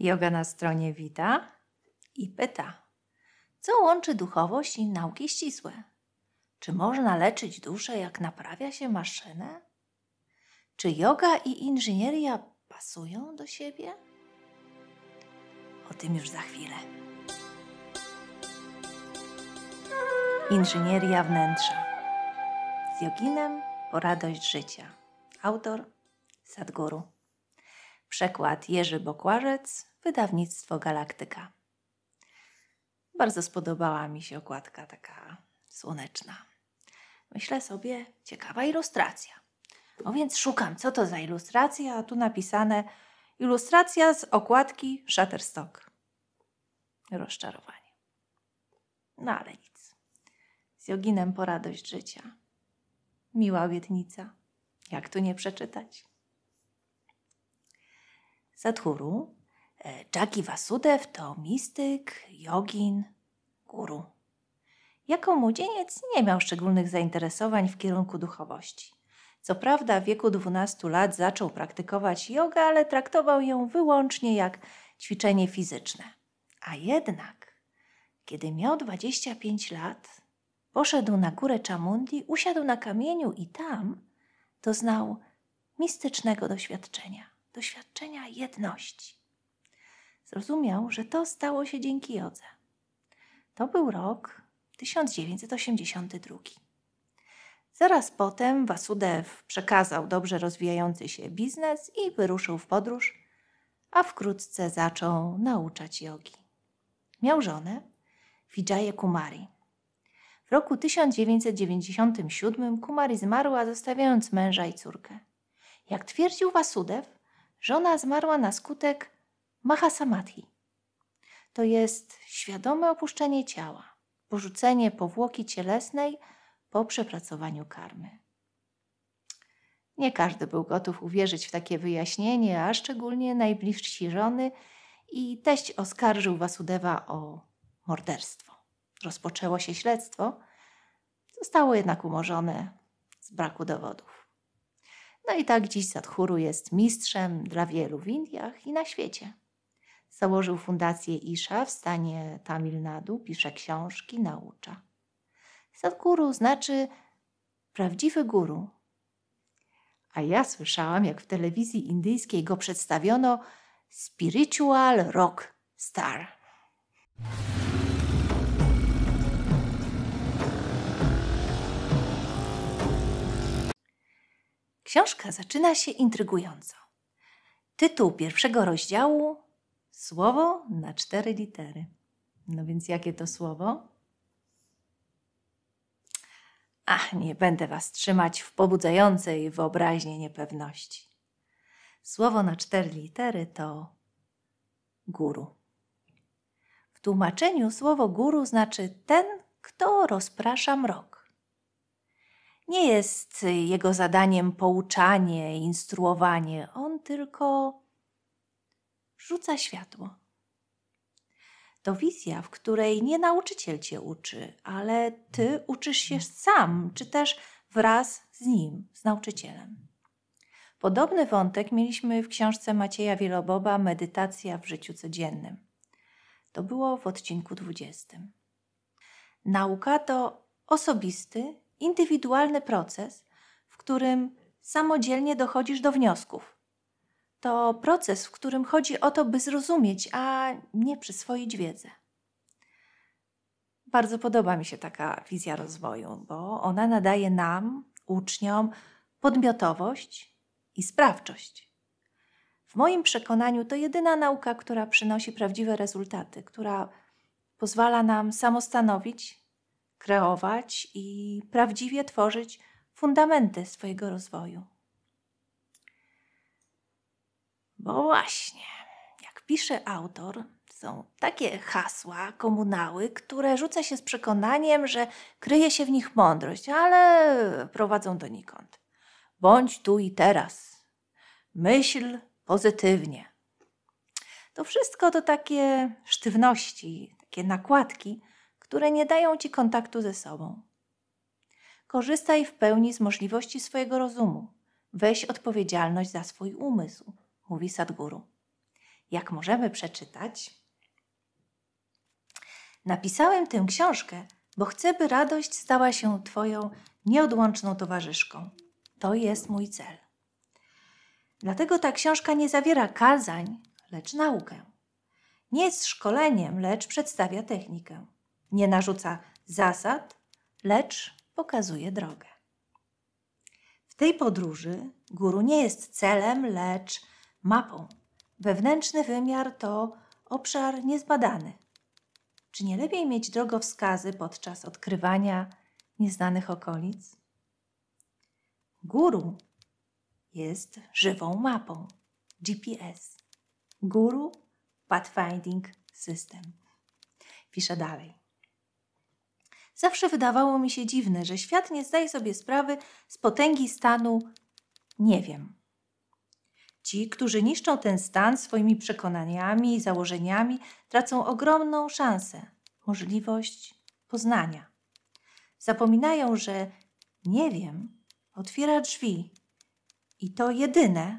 Yoga na stronie wita i pyta, co łączy duchowość i nauki ścisłe? Czy można leczyć duszę, jak naprawia się maszynę? Czy yoga i inżynieria pasują do siebie? O tym już za chwilę. Inżynieria wnętrza. Z joginem po radość życia. Autor Sadguru. Przekład Jerzy Bokłażec, wydawnictwo Galaktyka. Bardzo spodobała mi się okładka taka słoneczna. Myślę sobie, ciekawa ilustracja. No więc szukam, co to za ilustracja, a tu napisane ilustracja z okładki Shutterstock. Rozczarowanie. No ale nic. Z Joginem pora dość życia. Miła obietnica. Jak tu nie przeczytać? Sadhguru. E, Jagi Vasudev to mistyk, jogin, guru. Jako młodzieniec nie miał szczególnych zainteresowań w kierunku duchowości. Co prawda w wieku 12 lat zaczął praktykować jogę, ale traktował ją wyłącznie jak ćwiczenie fizyczne. A jednak, kiedy miał 25 lat, poszedł na górę Chamundi, usiadł na kamieniu i tam doznał mistycznego doświadczenia doświadczenia jedności. Zrozumiał, że to stało się dzięki jodze. To był rok 1982. Zaraz potem Wasudew przekazał dobrze rozwijający się biznes i wyruszył w podróż, a wkrótce zaczął nauczać jogi. Miał żonę, Vijaye Kumari. W roku 1997 Kumari zmarła, zostawiając męża i córkę. Jak twierdził Wasudew, Żona zmarła na skutek mahasamadhi. To jest świadome opuszczenie ciała, porzucenie powłoki cielesnej po przepracowaniu karmy. Nie każdy był gotów uwierzyć w takie wyjaśnienie, a szczególnie najbliżsi żony i teść oskarżył Wasudewa o morderstwo. Rozpoczęło się śledztwo, zostało jednak umorzone z braku dowodów. No i tak dziś Sadhguru jest mistrzem dla wielu w Indiach i na świecie. Założył fundację Isha w stanie Tamil Nadu, pisze książki, naucza. Sadhguru znaczy prawdziwy guru. A ja słyszałam, jak w telewizji indyjskiej go przedstawiono Spiritual Rock Star. Książka zaczyna się intrygująco. Tytuł pierwszego rozdziału Słowo na cztery litery. No więc jakie to słowo? Ach, nie będę was trzymać w pobudzającej wyobraźni niepewności. Słowo na cztery litery to guru. W tłumaczeniu słowo guru znaczy ten, kto rozprasza mrok. Nie jest y, jego zadaniem pouczanie, instruowanie. On tylko rzuca światło. To wizja, w której nie nauczyciel cię uczy, ale ty uczysz się sam, czy też wraz z nim, z nauczycielem. Podobny wątek mieliśmy w książce Macieja Wieloboba Medytacja w życiu codziennym. To było w odcinku 20. Nauka to osobisty indywidualny proces, w którym samodzielnie dochodzisz do wniosków. To proces, w którym chodzi o to, by zrozumieć, a nie przyswoić wiedzę. Bardzo podoba mi się taka wizja rozwoju, bo ona nadaje nam, uczniom, podmiotowość i sprawczość. W moim przekonaniu to jedyna nauka, która przynosi prawdziwe rezultaty, która pozwala nam samostanowić kreować i prawdziwie tworzyć fundamenty swojego rozwoju. Bo właśnie, jak pisze autor, są takie hasła, komunały, które rzuca się z przekonaniem, że kryje się w nich mądrość, ale prowadzą donikąd. Bądź tu i teraz. Myśl pozytywnie. To wszystko to takie sztywności, takie nakładki, które nie dają ci kontaktu ze sobą. Korzystaj w pełni z możliwości swojego rozumu. Weź odpowiedzialność za swój umysł, mówi Sadguru. Jak możemy przeczytać? Napisałem tę książkę, bo chcę, by radość stała się Twoją nieodłączną towarzyszką. To jest mój cel. Dlatego ta książka nie zawiera kazań, lecz naukę. Nie jest szkoleniem, lecz przedstawia technikę. Nie narzuca zasad, lecz pokazuje drogę. W tej podróży guru nie jest celem, lecz mapą. Wewnętrzny wymiar to obszar niezbadany. Czy nie lepiej mieć drogowskazy podczas odkrywania nieznanych okolic? Guru jest żywą mapą GPS. Guru Pathfinding System. Pisze dalej. Zawsze wydawało mi się dziwne, że świat nie zdaje sobie sprawy z potęgi stanu nie wiem. Ci, którzy niszczą ten stan swoimi przekonaniami i założeniami, tracą ogromną szansę, możliwość poznania. Zapominają, że nie wiem otwiera drzwi i to jedyne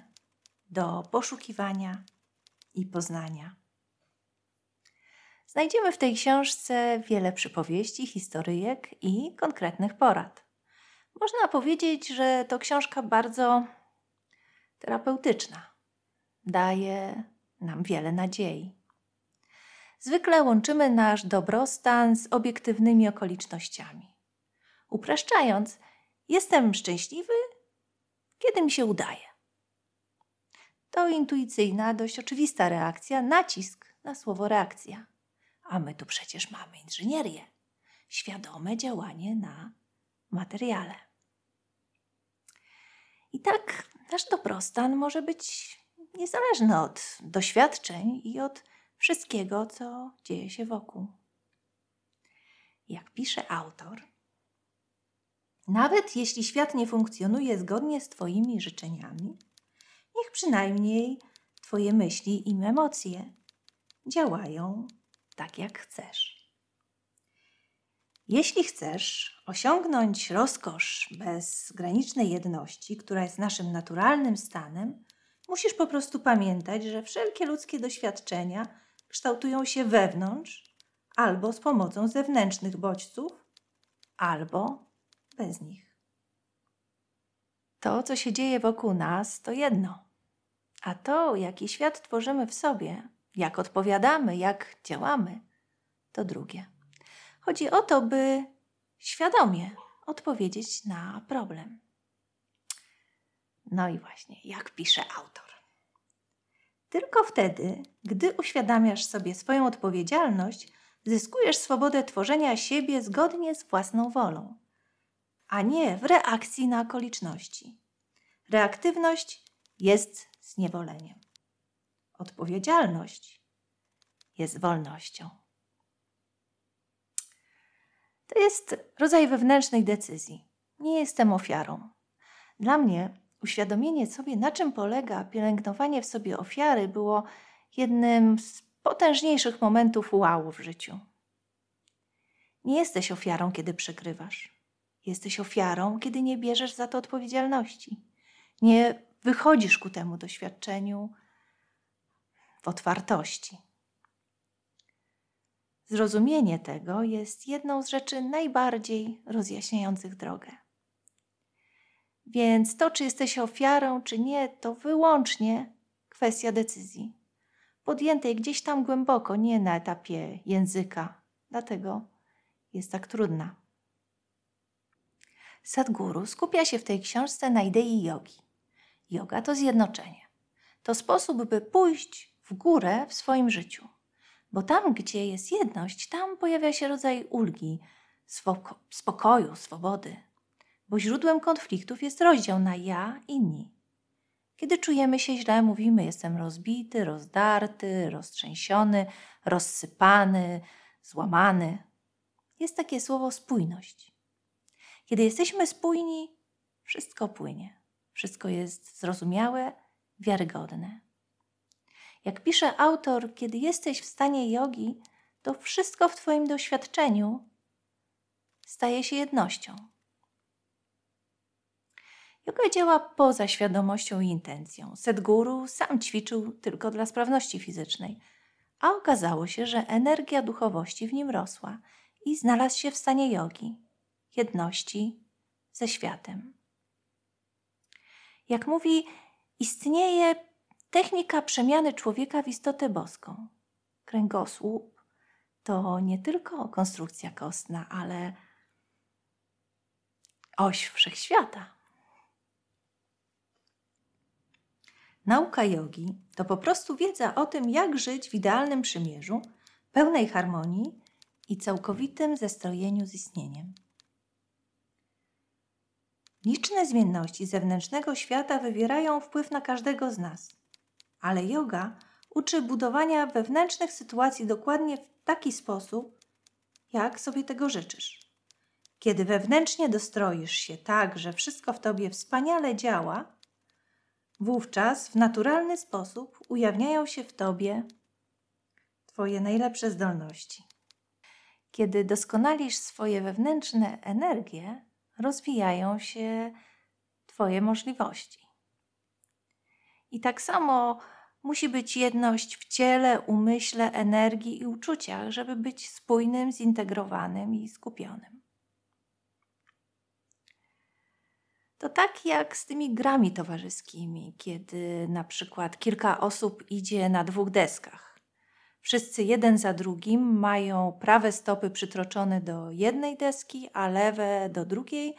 do poszukiwania i poznania. Znajdziemy w tej książce wiele przypowieści, historyjek i konkretnych porad. Można powiedzieć, że to książka bardzo terapeutyczna. Daje nam wiele nadziei. Zwykle łączymy nasz dobrostan z obiektywnymi okolicznościami. Upraszczając, jestem szczęśliwy, kiedy mi się udaje. To intuicyjna, dość oczywista reakcja, nacisk na słowo reakcja a my tu przecież mamy inżynierię. Świadome działanie na materiale. I tak nasz dobrostan może być niezależny od doświadczeń i od wszystkiego, co dzieje się wokół. Jak pisze autor, nawet jeśli świat nie funkcjonuje zgodnie z Twoimi życzeniami, niech przynajmniej Twoje myśli i emocje działają tak jak chcesz. Jeśli chcesz osiągnąć rozkosz bezgranicznej jedności, która jest naszym naturalnym stanem, musisz po prostu pamiętać, że wszelkie ludzkie doświadczenia kształtują się wewnątrz albo z pomocą zewnętrznych bodźców, albo bez nich. To, co się dzieje wokół nas, to jedno, a to, jaki świat tworzymy w sobie, jak odpowiadamy, jak działamy, to drugie. Chodzi o to, by świadomie odpowiedzieć na problem. No i właśnie, jak pisze autor. Tylko wtedy, gdy uświadamiasz sobie swoją odpowiedzialność, zyskujesz swobodę tworzenia siebie zgodnie z własną wolą, a nie w reakcji na okoliczności. Reaktywność jest zniewoleniem odpowiedzialność jest wolnością. To jest rodzaj wewnętrznej decyzji. Nie jestem ofiarą. Dla mnie uświadomienie sobie, na czym polega pielęgnowanie w sobie ofiary, było jednym z potężniejszych momentów wow w życiu. Nie jesteś ofiarą, kiedy przegrywasz. Jesteś ofiarą, kiedy nie bierzesz za to odpowiedzialności. Nie wychodzisz ku temu doświadczeniu w otwartości. Zrozumienie tego jest jedną z rzeczy najbardziej rozjaśniających drogę. Więc to, czy jesteś ofiarą, czy nie, to wyłącznie kwestia decyzji, podjętej gdzieś tam głęboko, nie na etapie języka. Dlatego jest tak trudna. Sadhguru skupia się w tej książce na idei jogi. Yoga to zjednoczenie. To sposób, by pójść w górę w swoim życiu. Bo tam, gdzie jest jedność, tam pojawia się rodzaj ulgi, swoko, spokoju, swobody. Bo źródłem konfliktów jest rozdział na ja, inni. Kiedy czujemy się źle, mówimy: Jestem rozbity, rozdarty, roztrzęsiony, rozsypany, złamany. Jest takie słowo spójność. Kiedy jesteśmy spójni, wszystko płynie, wszystko jest zrozumiałe, wiarygodne. Jak pisze autor, kiedy jesteś w stanie jogi, to wszystko w Twoim doświadczeniu staje się jednością. Yoga działa poza świadomością i intencją. Setguru sam ćwiczył tylko dla sprawności fizycznej, a okazało się, że energia duchowości w nim rosła i znalazł się w stanie jogi, jedności ze światem. Jak mówi, istnieje Technika przemiany człowieka w istotę boską. Kręgosłup to nie tylko konstrukcja kostna, ale oś wszechświata. Nauka jogi to po prostu wiedza o tym, jak żyć w idealnym przymierzu, pełnej harmonii i całkowitym zestrojeniu z istnieniem. Liczne zmienności zewnętrznego świata wywierają wpływ na każdego z nas ale yoga uczy budowania wewnętrznych sytuacji dokładnie w taki sposób, jak sobie tego życzysz. Kiedy wewnętrznie dostroisz się tak, że wszystko w tobie wspaniale działa, wówczas w naturalny sposób ujawniają się w tobie Twoje najlepsze zdolności. Kiedy doskonalisz swoje wewnętrzne energie, rozwijają się Twoje możliwości. I tak samo musi być jedność w ciele, umyśle, energii i uczuciach, żeby być spójnym, zintegrowanym i skupionym. To tak jak z tymi grami towarzyskimi, kiedy na przykład kilka osób idzie na dwóch deskach. Wszyscy jeden za drugim mają prawe stopy przytroczone do jednej deski, a lewe do drugiej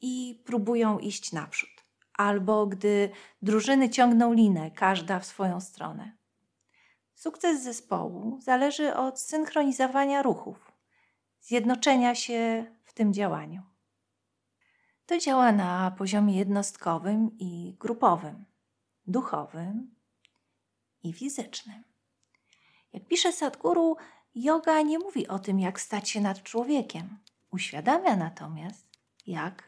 i próbują iść naprzód albo gdy drużyny ciągną linę, każda w swoją stronę. Sukces zespołu zależy od synchronizowania ruchów, zjednoczenia się w tym działaniu. To działa na poziomie jednostkowym i grupowym, duchowym i fizycznym. Jak pisze Sadhguru, yoga nie mówi o tym, jak stać się nad człowiekiem. Uświadamia natomiast, jak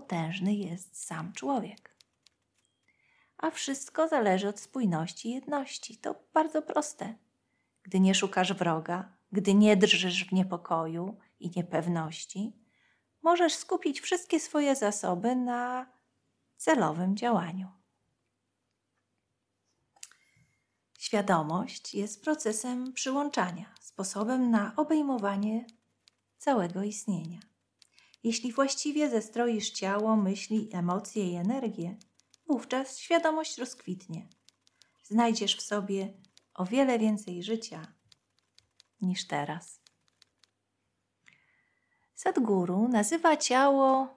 potężny jest sam człowiek. A wszystko zależy od spójności i jedności. To bardzo proste. Gdy nie szukasz wroga, gdy nie drżysz w niepokoju i niepewności, możesz skupić wszystkie swoje zasoby na celowym działaniu. Świadomość jest procesem przyłączania, sposobem na obejmowanie całego istnienia. Jeśli właściwie zestroisz ciało, myśli, emocje i energię, wówczas świadomość rozkwitnie. Znajdziesz w sobie o wiele więcej życia niż teraz. Sadguru nazywa ciało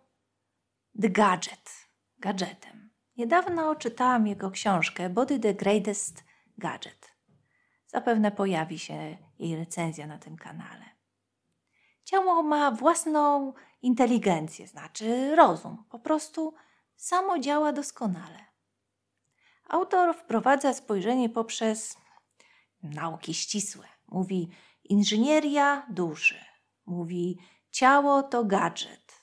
The Gadget, gadżetem. Niedawno czytałam jego książkę Body the Greatest Gadget. Zapewne pojawi się jej recenzja na tym kanale. Ciało ma własną inteligencję, znaczy rozum. Po prostu samo działa doskonale. Autor wprowadza spojrzenie poprzez nauki ścisłe. Mówi inżynieria duszy. Mówi ciało to gadżet.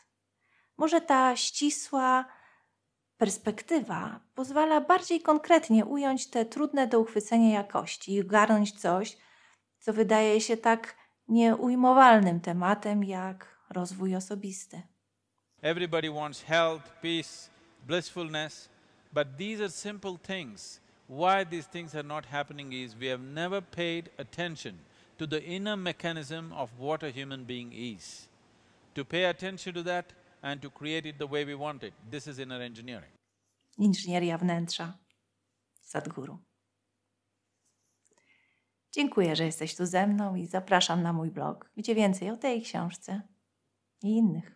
Może ta ścisła perspektywa pozwala bardziej konkretnie ująć te trudne do uchwycenia jakości i ogarnąć coś, co wydaje się tak nieujmowalnym tematem jak rozwój osobisty. Everybody wants health, peace, blissfulness, but these are simple things. Why these things are not happening is we have never paid attention to the inner mechanism of what a human being is. To pay attention to that and to create it the way we want it, this is inner engineering. Inżynieria wnętrza. Sadhguru. Dziękuję, że jesteś tu ze mną i zapraszam na mój blog, gdzie więcej o tej książce i innych.